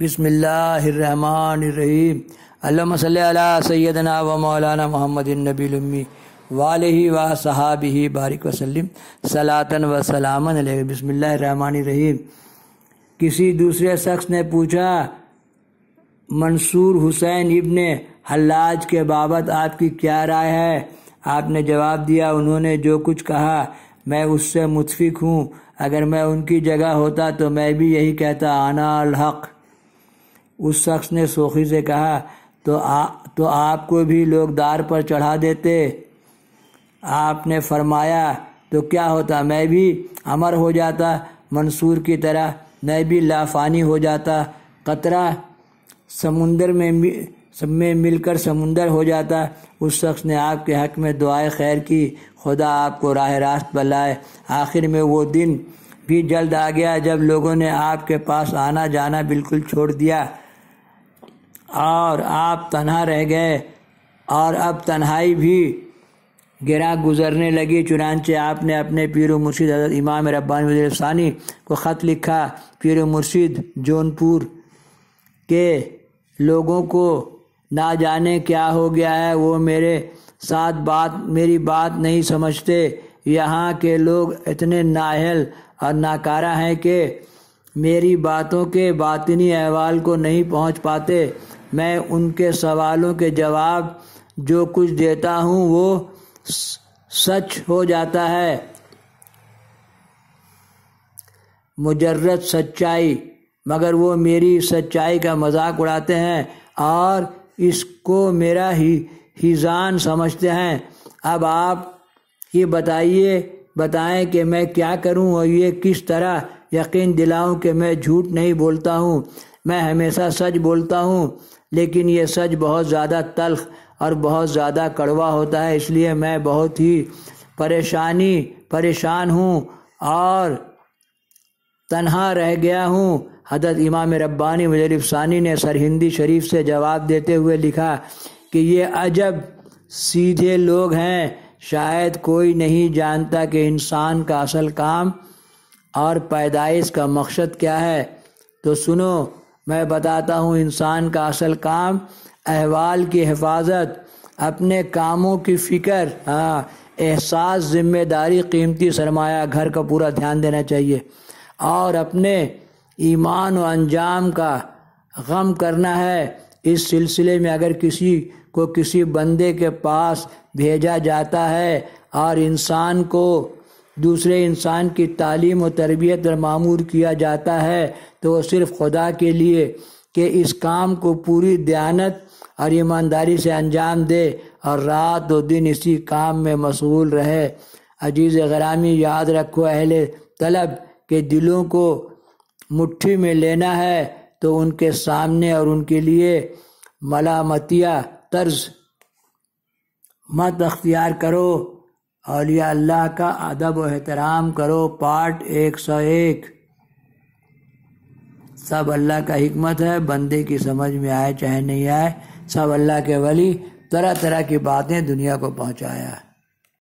बिसमीम अल्लाम सैदना व मौलाना मोहम्मद नबीलम्मी वाल साहब ही बारिक वसलम सलातन व सलामन बिसमीम किसी दूसरे शख्स ने पूछा मंसूर हुसैन इबन हल्लाज के बाबत आपकी क्या राय है आपने जवाब दिया उन्होंने जो कुछ कहा मैं उससे मुतफिक हूँ अगर मैं उनकी जगह होता तो मैं भी यही कहता आना अलहक़ उस शख्स ने सोखी से कहा तो आ तो आपको भी लोग दार पर चढ़ा देते आपने फरमाया तो क्या होता मैं भी अमर हो जाता मंसूर की तरह मैं भी लाफानी हो जाता कतरा समुंदर में सब में मिलकर समुंदर हो जाता उस शख्स ने आपके हक में दुआए खैर की खुदा आपको राह रास्त बलाए आखिर में वो दिन भी जल्द आ गया जब लोगों ने आपके पास आना जाना बिल्कुल छोड़ दिया और आप तन्हा रह गए और अब तन्हाई भी गिरा गुजरने लगी चुनानचे आपने अपने पीर मुर्शीद हजरत इमाम रब्बानी सानी को ख़त लिखा पीर मुर्शीद जौनपुर के लोगों को ना जाने क्या हो गया है वो मेरे साथ बात मेरी बात नहीं समझते यहाँ के लोग इतने नाहल और नाकारा हैं कि मेरी बातों के बातनी अहवाल को नहीं पहुँच पाते मैं उनके सवालों के जवाब जो कुछ देता हूँ वो सच हो जाता है मुजरद सच्चाई मगर वो मेरी सच्चाई का मजाक उड़ाते हैं और इसको मेरा ही हिजान समझते हैं अब आप ये बताइए बताएं कि मैं क्या करूं और ये किस तरह यकीन दिलाऊं कि मैं झूठ नहीं बोलता हूं मैं हमेशा सच बोलता हूं लेकिन ये सच बहुत ज़्यादा तल्ख और बहुत ज़्यादा कड़वा होता है इसलिए मैं बहुत ही परेशानी परेशान हूँ और तनहा रह गया हूँ हजरत इमाम रब्बानी सानी ने सरहिंदी शरीफ से जवाब देते हुए लिखा कि ये अजब सीधे लोग हैं शायद कोई नहीं जानता कि इंसान का असल काम और पैदाइश का मकसद क्या है तो सुनो मैं बताता हूँ इंसान का असल काम अहवाल की हिफाजत अपने कामों की फ़िक्र हाँ एहसास ज़िम्मेदारी कीमती सरमाया घर का पूरा ध्यान देना चाहिए और अपने ईमान और अंजाम का गम करना है इस सिलसिले में अगर किसी को किसी बंदे के पास भेजा जाता है और इंसान को दूसरे इंसान की तालीम और तरबियत और मामूर किया जाता है तो सिर्फ खुदा के लिए कि इस काम को पूरी दयानत और ईमानदारी से अंजाम दे और रात और दिन इसी काम में मशगूल रहे अजीज़ गरामी याद रखो अहले तलब के दिलों को मुट्ठी में लेना है तो उनके सामने और उनके लिए मलामतिया तर्ज मत अख्तियार करो अलिया अल्लाह का अदब और एहतराम करो पार्ट एक सौ एक सब अल्लाह का हमत है बंदे की समझ में आए चाहे नहीं आए सब अल्लाह के वली तरह तरह की बातें दुनिया को पहुँचाया है